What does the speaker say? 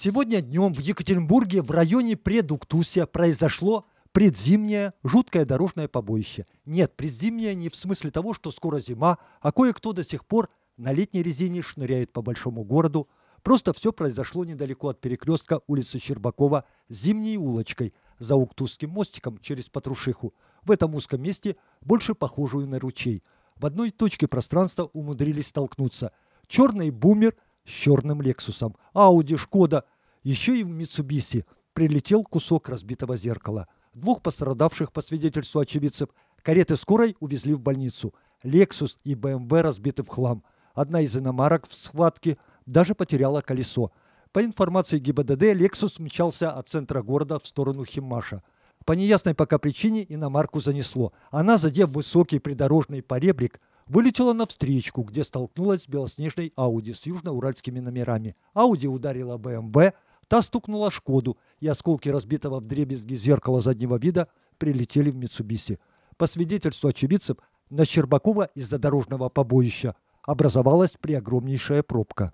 Сегодня днем в Екатеринбурге в районе Предуктуся произошло предзимнее жуткое дорожное побоище. Нет, предзимнее не в смысле того, что скоро зима, а кое-кто до сих пор на летней резине шныряет по большому городу. Просто все произошло недалеко от перекрестка улицы Щербакова зимней улочкой за Уктузским мостиком через Патрушиху. В этом узком месте больше похожую на ручей. В одной точке пространства умудрились столкнуться. Черный бумер – с черным Лексусом, Ауди, Шкода, еще и в Митсубиси прилетел кусок разбитого зеркала. Двух пострадавших, по свидетельству очевидцев, кареты скорой увезли в больницу. Лексус и БМВ разбиты в хлам. Одна из иномарок в схватке даже потеряла колесо. По информации ГИБДД, «Лексус» мчался от центра города в сторону Химмаша. По неясной пока причине иномарку занесло. Она, задев высокий придорожный поребрик, вылетела на встречку, где столкнулась с белоснежной Ауди с южноуральскими номерами. Ауди ударила БМВ, та стукнула Шкоду, и осколки разбитого вдребезги зеркала заднего вида прилетели в Митсубиси. По свидетельству очевидцев, на Щербакова из-за дорожного побоища образовалась преогромнейшая пробка.